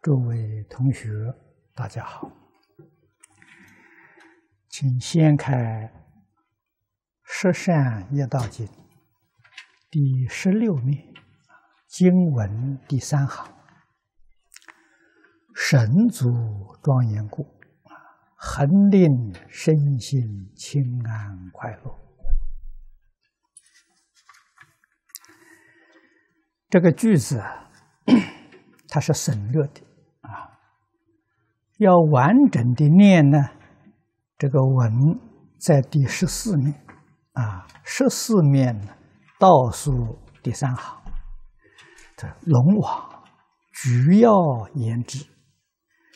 诸位同学，大家好，请掀开《十善业道经》第十六面经文第三行：“神足庄严故，恒令身心清安快乐。”这个句子啊，它是省略的。要完整的念呢，这个文在第十四面，啊，十四面倒数第三行，这龙王主要言之，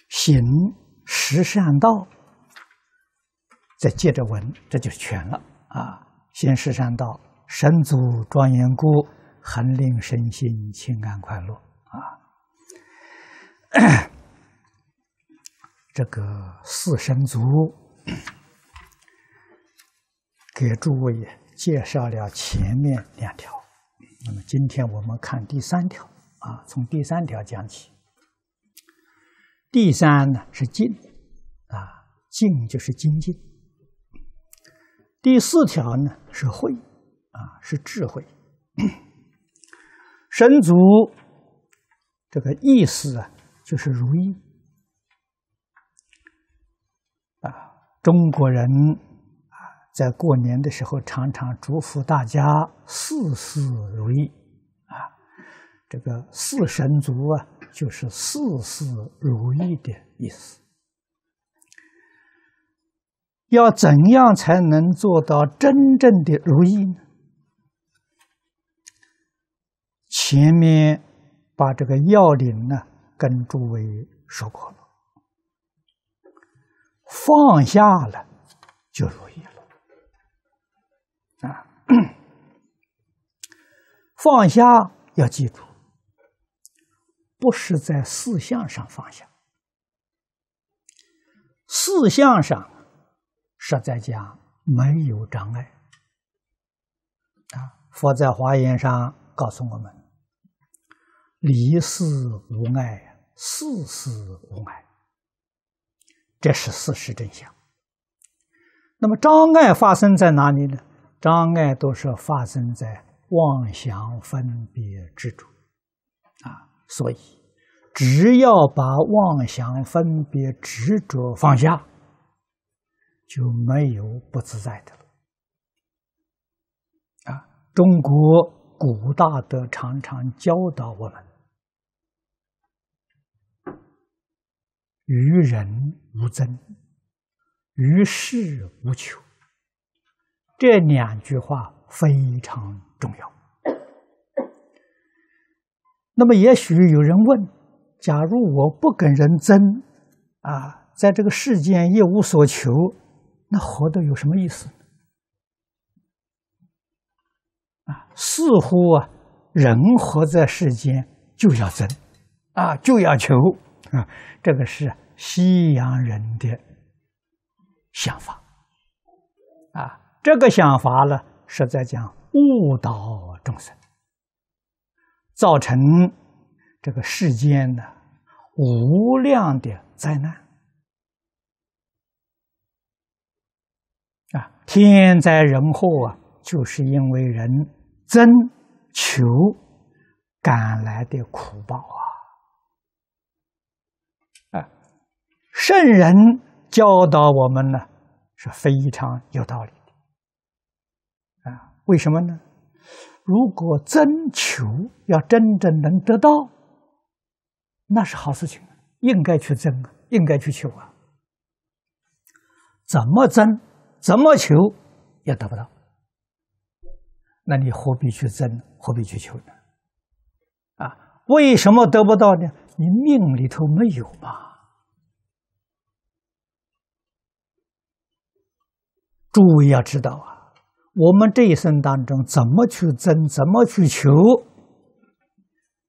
行十善道，再接着文，这就全了啊。行十善道，神足庄严故，恒令身心清安快乐啊。这个四身足给诸位介绍了前面两条，那么今天我们看第三条啊，从第三条讲起。第三呢是静，啊，静就是精进。第四条呢是慧，啊，是智慧。神族这个意思啊，就是如意。中国人啊，在过年的时候常常祝福大家事事如意啊。这个“四神足”啊，就是事事如意的意思。要怎样才能做到真正的如意呢？前面把这个要领呢，跟诸位说过了。放下了就如意了啊！放下要记住，不是在四相上放下。四相上实在讲没有障碍啊。佛在华严上告诉我们：离世无碍，世事无碍。这是事实真相。那么障碍发生在哪里呢？障碍都是发生在妄想分别之中，啊。所以，只要把妄想分别执着放下，就没有不自在的了啊。中国古大德常常教导我们。与人无争，与世无求，这两句话非常重要。那么，也许有人问：，假如我不跟人争，啊，在这个世间一无所求，那活得有什么意思？啊，似乎啊，人活在世间就要争，啊，就要求，啊，这个是。西洋人的想法啊，这个想法呢，是在讲误导众生，造成这个世间的无量的灾难啊！天灾人祸啊，就是因为人争求赶来的苦报啊！圣人教导我们呢，是非常有道理的啊。为什么呢？如果真求要真正能得到，那是好事情，应该去争啊，应该去求啊。怎么争，怎么求，也得不到，那你何必去争，何必去求呢？啊，为什么得不到呢？你命里头没有嘛。诸位要知道啊，我们这一生当中怎么去争，怎么去求，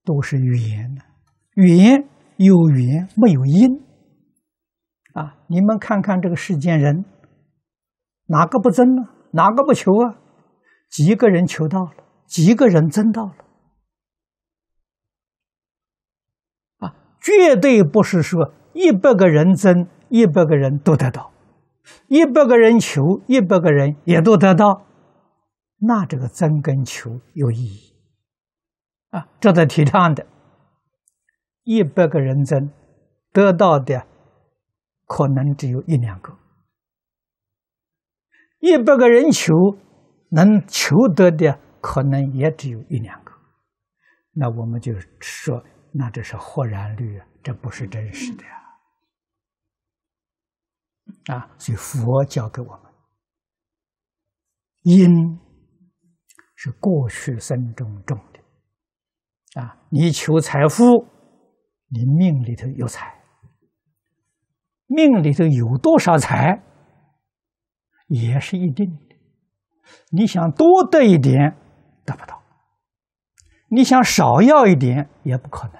都是缘呢。缘有缘没有因啊！你们看看这个世间人，哪个不争呢？哪个不求啊？几个人求到了，几个人争到了？啊，绝对不是说一百个人争，一百个人都得到。一百个人求，一百个人也都得到，那这个增跟求有意义啊？值得提倡的。一百个人增得到的可能只有一两个，一百个人求能求得的可能也只有一两个，那我们就说，那这是豁然率，这不是真实的呀。啊，所以佛教给我们，因是过去生中种的，啊，你求财富，你命里头有财，命里头有多少财，也是一定的。你想多得一点，得不到；你想少要一点，也不可能。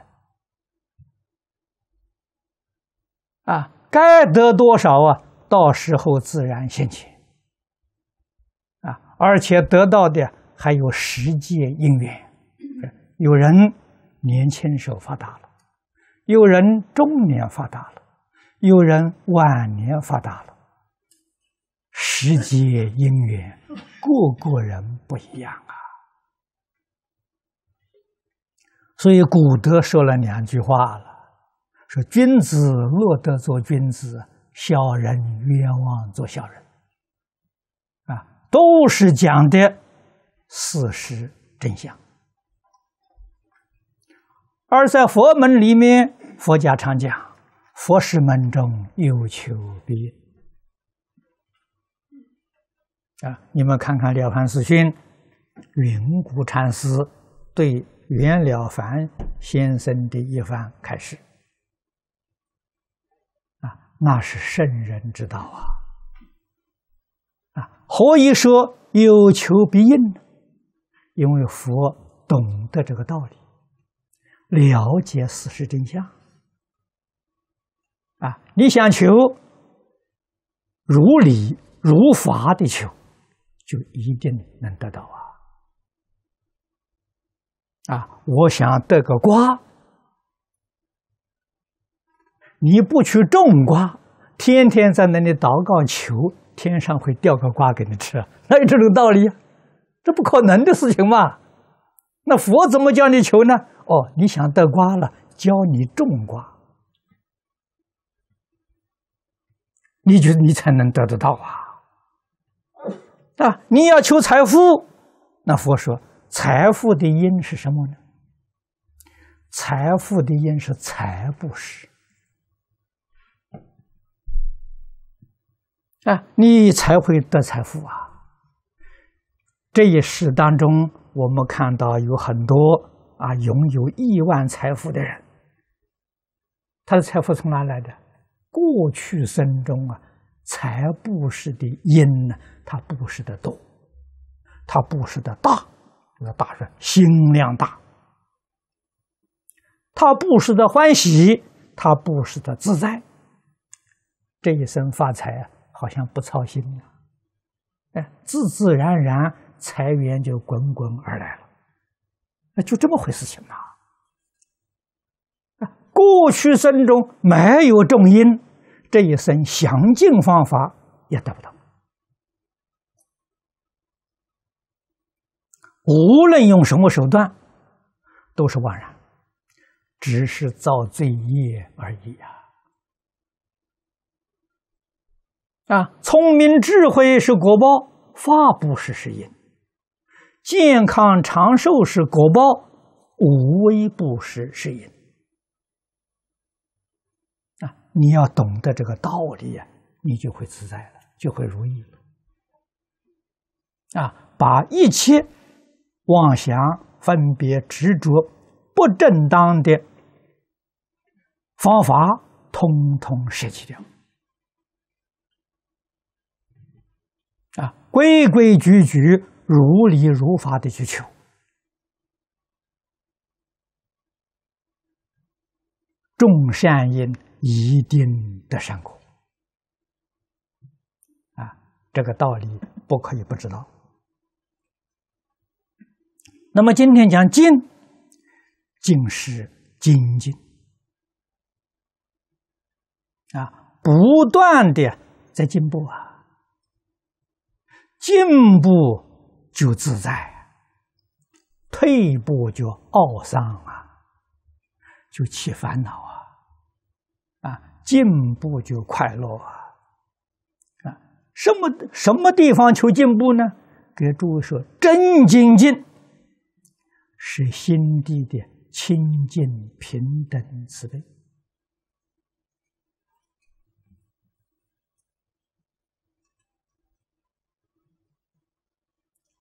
啊，该得多少啊？到时候自然现前。啊！而且得到的还有时节因缘。有人年轻时候发达了，有人中年发达了，有人晚年发达了。时节因缘，个个人不一样啊。所以古德说了两句话了，说君子若得做君子。小人冤枉做小人，啊，都是讲的事实真相。而在佛门里面，佛家常讲“佛是门中有必别”，啊，你们看看《了凡四训》，云谷禅师对袁了凡先生的一番开示。那是圣人之道啊！啊，何以说有求必应呢？因为佛懂得这个道理，了解事实真相。啊，你想求如理如法的求，就一定能得到啊！啊，我想得个瓜。你不去种瓜，天天在那里祷告求天上会掉个瓜给你吃，哪有这种道理啊？这不可能的事情嘛！那佛怎么教你求呢？哦，你想得瓜了，教你种瓜，你就你才能得得到啊！啊，你要求财富，那佛说财富的因是什么呢？财富的因是财布施。啊，你才会得财富啊！这一世当中，我们看到有很多啊，拥有亿万财富的人，他的财富从哪来的？过去生中啊，财布施的因呢，他布施的多，他布施的大，这个大是心量大，他布施的欢喜，他布施的自在，这一生发财啊！好像不操心了，哎，自自然然财源就滚滚而来了，那就这么回事情啊！过去生中没有重因，这一生详尽方法也得不到，无论用什么手段，都是枉然，只是造罪业而已呀。啊，聪明智慧是果报，法布实是因；健康长寿是果报，无为不实是因。啊，你要懂得这个道理呀，你就会自在了，就会如意了。啊，把一切妄想、分别、执着、不正当的方法，通通舍弃掉。规规矩矩、如理如法的去求，种善因一定得善果啊！这个道理不可以不知道。那么今天讲精，精是精进啊，不断的在进步啊。进步就自在，退步就懊丧啊，就起烦恼啊，啊，进步就快乐啊，啊，什么什么地方求进步呢？给诸位说，真精进，是心地的清净、平等、慈悲。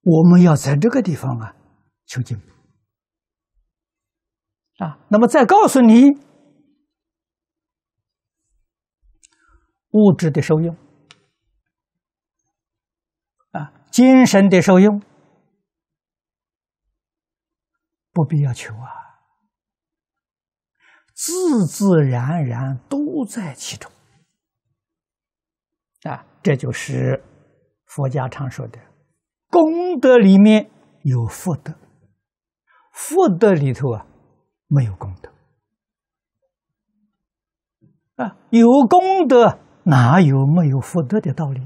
我们要在这个地方啊求进步啊！那么再告诉你，物质的受用啊，精神的受用不必要求啊，自自然然都在其中啊！这就是佛家常说的。功德里面有福德，福德里头啊没有功德啊，有功德哪有没有福德的道理？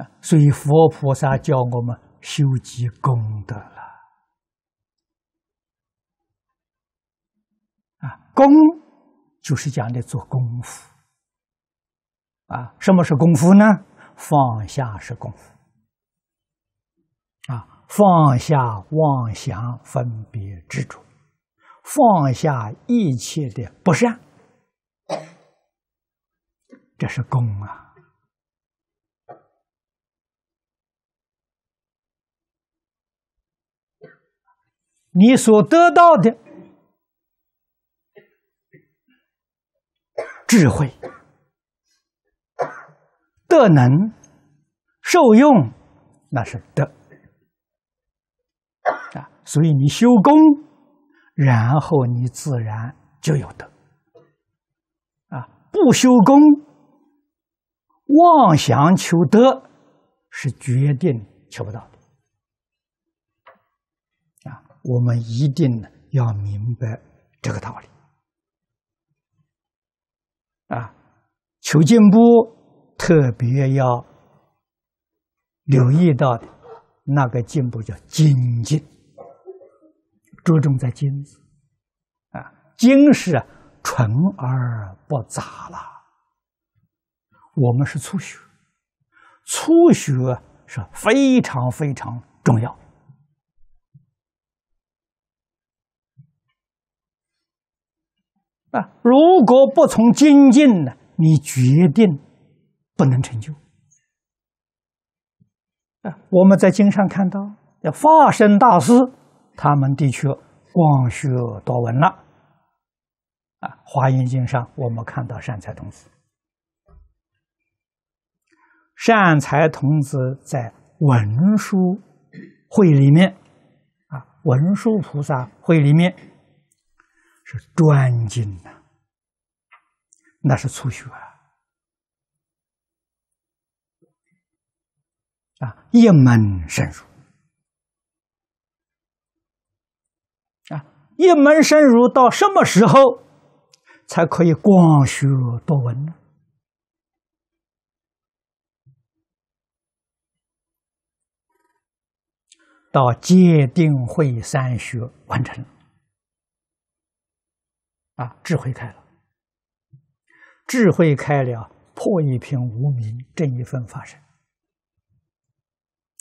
啊，所以佛菩萨教我们修集功德了啊，功就是讲的做功夫。啊，什么是功夫呢？放下是功夫啊！放下妄想、分别、执着，放下一切的不善，这是功啊！你所得到的智慧。德能受用，那是德啊。所以你修功，然后你自然就有德啊。不修功，妄想求德，是决定求不到的啊。我们一定要明白这个道理啊。求进步。特别要留意到的那个进步叫精进，注重在“精”字啊，“精”是纯而不杂了。我们是初学，初学是非常非常重要啊！如果不从精进呢，你决定。不能成就。我们在经上看到，要化身大师，他们的确广学多闻了。啊，《华严经》上我们看到善财童子，善财童子在文殊会里面，啊，文殊菩萨会里面是专精啊，那是出学。啊，一门深入啊，一门深入到什么时候才可以广学多闻呢？到戒定慧三学完成，啊，智慧开了，智慧开了，破一瓶无明，证一分法身。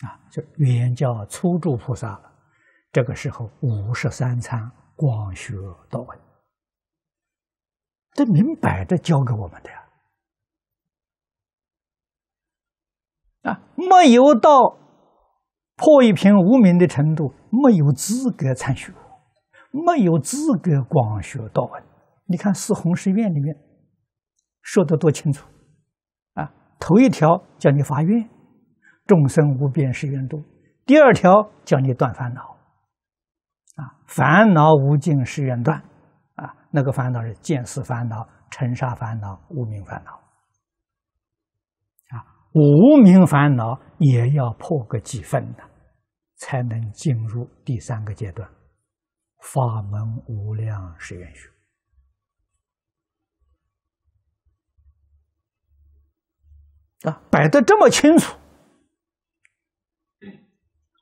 啊，就原叫初住菩萨了。这个时候五十三参广学道文，这明摆着教给我们的呀。啊，没有到破一品无名的程度，没有资格参学，没有资格广学道文。你看《四弘誓愿》里面说的多清楚啊！头一条叫你发愿。众生无边誓愿度，第二条叫你断烦恼，啊，烦恼无尽誓愿断，啊，那个烦恼是见思烦恼、尘沙烦恼、无名烦恼，啊，无名烦恼也要破个几分的，才能进入第三个阶段，法门无量誓愿学，啊，摆的这么清楚。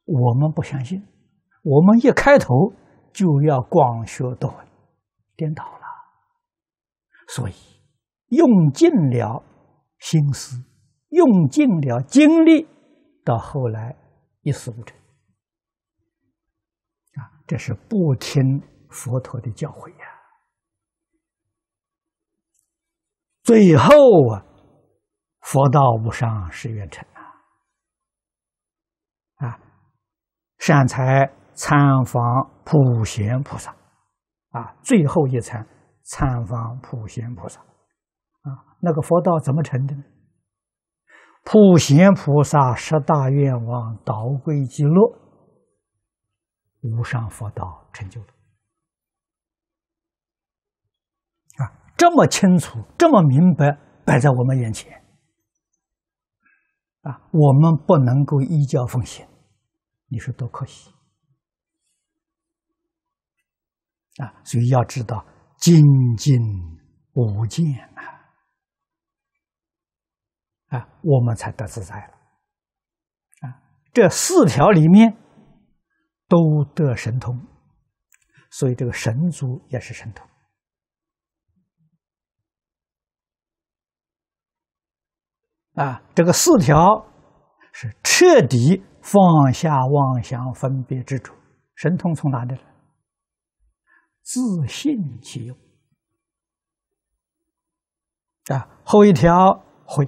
我们不相信，我们一开头就要广学多闻，颠倒了，所以用尽了心思，用尽了精力，到后来一事无成。啊，这是不听佛陀的教诲呀！最后啊，佛道无上是愿成。善财参访普贤菩萨，啊，最后一层参访普贤菩萨，啊，那个佛道怎么成的呢？普贤菩萨十大愿望导归极乐，无上佛道成就了，啊，这么清楚，这么明白，摆在我们眼前，啊，我们不能够依教奉行。你说多可惜啊！所以要知道，静静无见啊，啊，我们才得自在了啊。这四条里面都得神通，所以这个神足也是神通啊。这个四条是彻底。放下妄想分别执着，神通从哪里来？自信其用啊！后一条会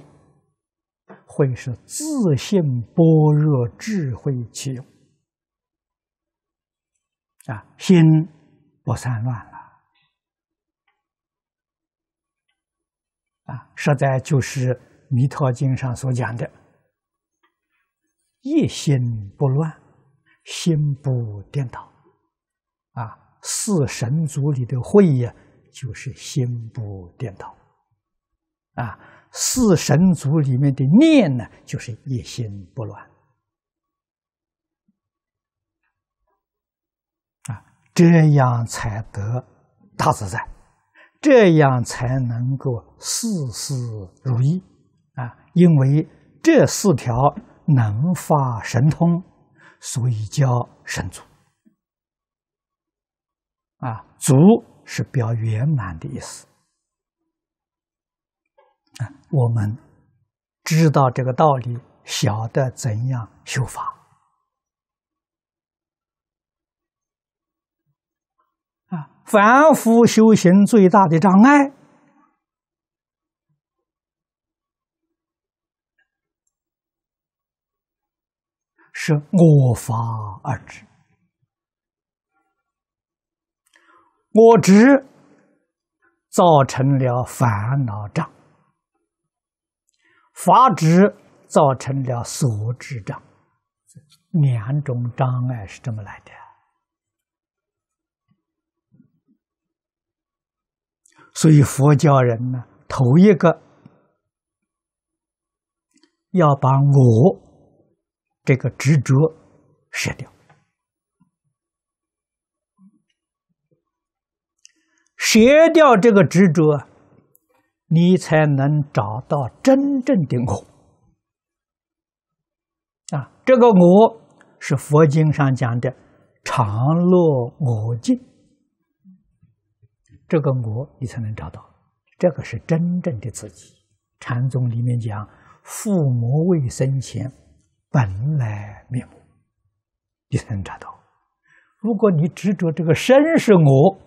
会是自信般若智慧其用啊！心不散乱了啊！实在就是《弥陀经》上所讲的。一心不乱，心不颠倒，啊，四神族里的慧呀，就是心不颠倒，啊，四神族里面的念呢，就是一心不乱，啊，这样才得大自在，这样才能够事事如意，啊，因为这四条。能发神通，所以叫神足。啊，足是表圆满的意思。啊，我们知道这个道理，晓得怎样修法。啊，凡夫修行最大的障碍。是我法而治。我执造成了烦恼障，法执造成了所执障，两种障碍是这么来的。所以佛教人呢，头一个要把我。这个执着，舍掉，舍掉这个执着，你才能找到真正的我。啊，这个我是佛经上讲的常乐我净，这个我你才能找到，这个是真正的自己。禅宗里面讲，父母未生前。本来面目，你才能找到。如果你执着这个身是我，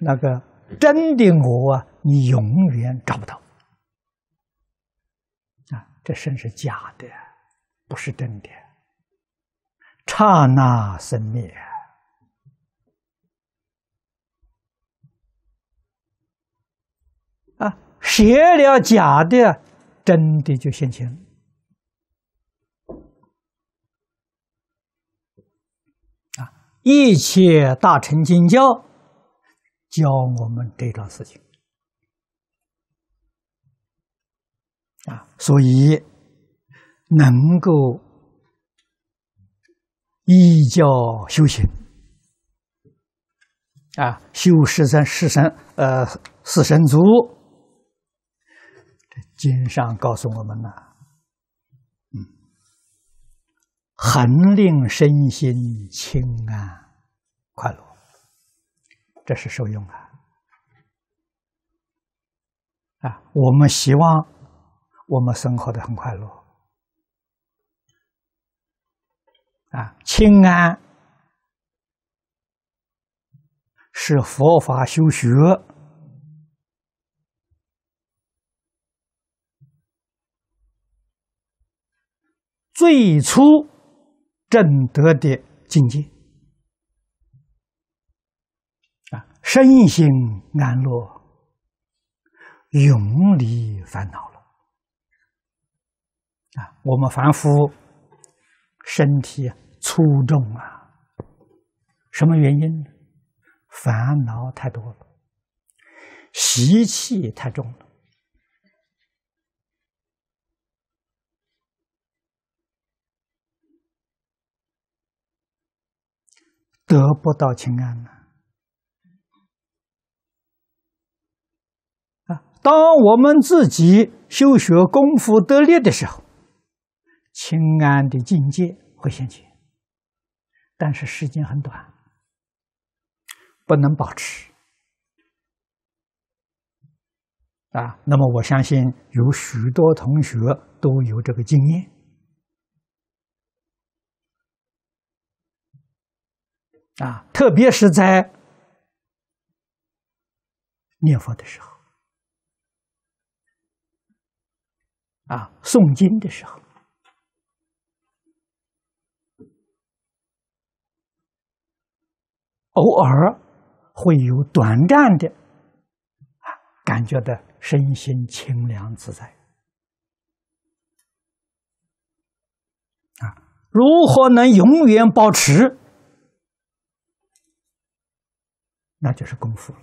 那个真的我啊，你永远找不到。啊，这身是假的，不是真的，刹那生灭。啊，写了假的，真的就现前。一切大乘经教教我们这段事情啊，所以能够依教修行啊，修十善、十三呃四神足，这经上告诉我们了。恒令身心清安快乐，这是受用啊！啊，我们希望我们生活的很快乐啊，清安是佛法修学最初。正德的境界啊，身心安乐，远离烦恼了啊！我们凡夫身体粗重啊，什么原因呢？烦恼太多了，习气太重了。得不到清安呢？啊！当我们自己修学功夫得力的时候，清安的境界会出现，但是时间很短，不能保持啊。那么，我相信有许多同学都有这个经验。啊，特别是在念佛的时候，啊，诵经的时候，偶尔会有短暂的啊，感觉的身心清凉自在。啊，如何能永远保持？那就是功夫了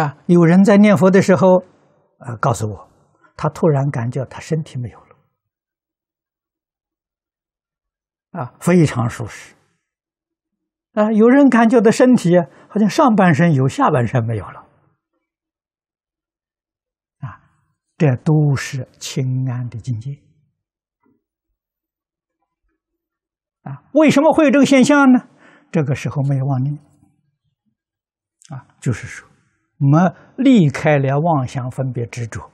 啊！有人在念佛的时候啊，告诉我，他突然感觉他身体没有了啊，非常舒适啊。有人感觉到身体好像上半身有，下半身没有了啊，这都是清安的境界。为什么会有这个现象呢？这个时候没有妄念，啊，就是说，我们离开了妄想分别执着。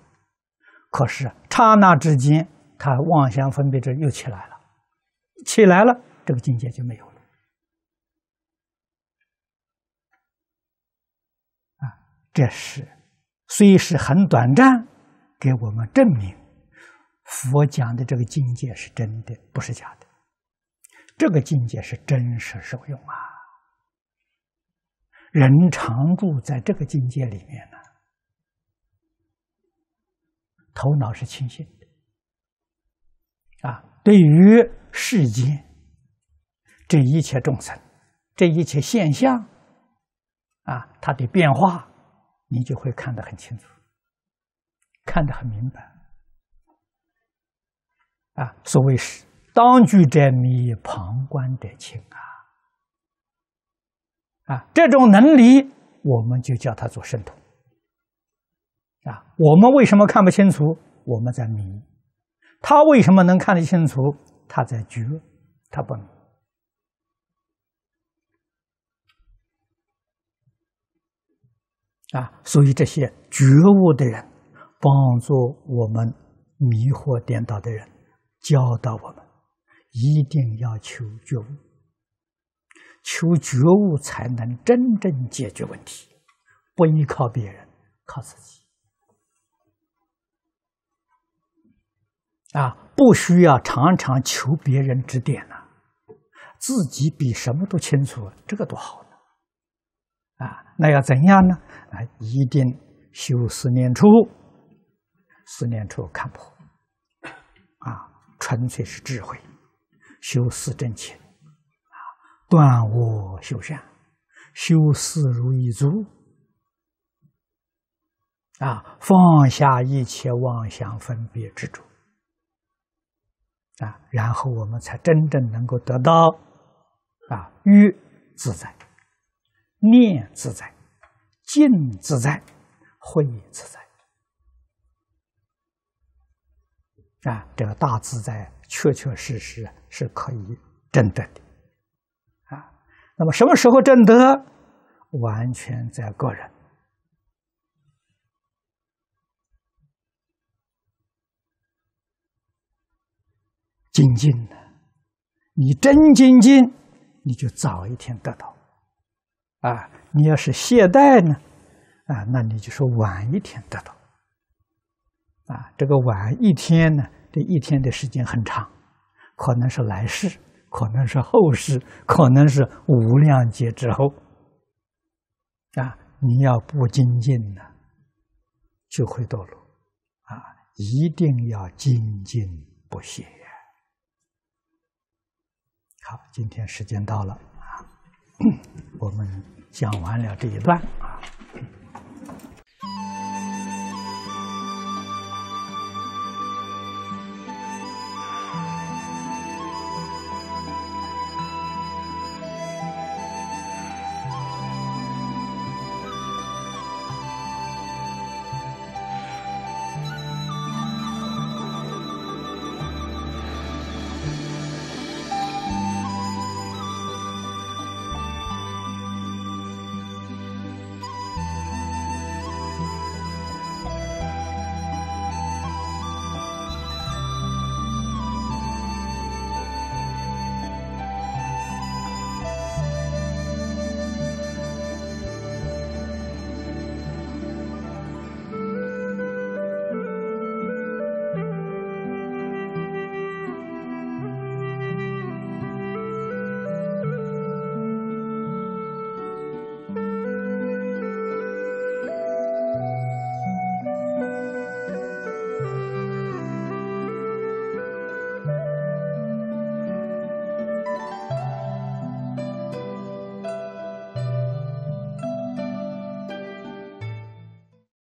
可是刹那之间，他妄想分别执又起来了，起来了，这个境界就没有了。啊，这是虽是很短暂，给我们证明佛讲的这个境界是真的，不是假的。这个境界是真实受用啊！人常住在这个境界里面呢，头脑是清醒的啊。对于世间这一切众生，这一切现象啊，它的变化，你就会看得很清楚，看得很明白啊。所谓是。当局者迷，旁观者清啊！啊，这种能力，我们就叫他做神通啊。我们为什么看不清楚？我们在迷。他为什么能看得清楚？他在觉，他不能。啊，所以这些觉悟的人帮助我们迷惑颠倒的人教导我们。一定要求觉悟，求觉悟才能真正解决问题，不依靠别人，靠自己啊！不需要常常求别人指点呐，自己比什么都清楚，这个多好呢！啊，那要怎样呢？啊，一定修思念处，思念处看破，啊，纯粹是智慧。修四正勤，啊，断恶修善，修四如意足，啊，放下一切妄想分别执着，啊，然后我们才真正能够得到啊，欲自在、念自在、静自在、慧自在，啊，这个大自在。确确实实是可以证得的啊！那么什么时候证得，完全在个人精进呢？你真精进，你就早一天得到；啊，你要是懈怠呢，啊，那你就说晚一天得到。啊，这个晚一天呢？这一天的时间很长，可能是来世，可能是后世，可能是无量劫之后，啊！你要不精进呢，就会堕落，啊！一定要精进不懈。好，今天时间到了啊，我们讲完了这一段啊。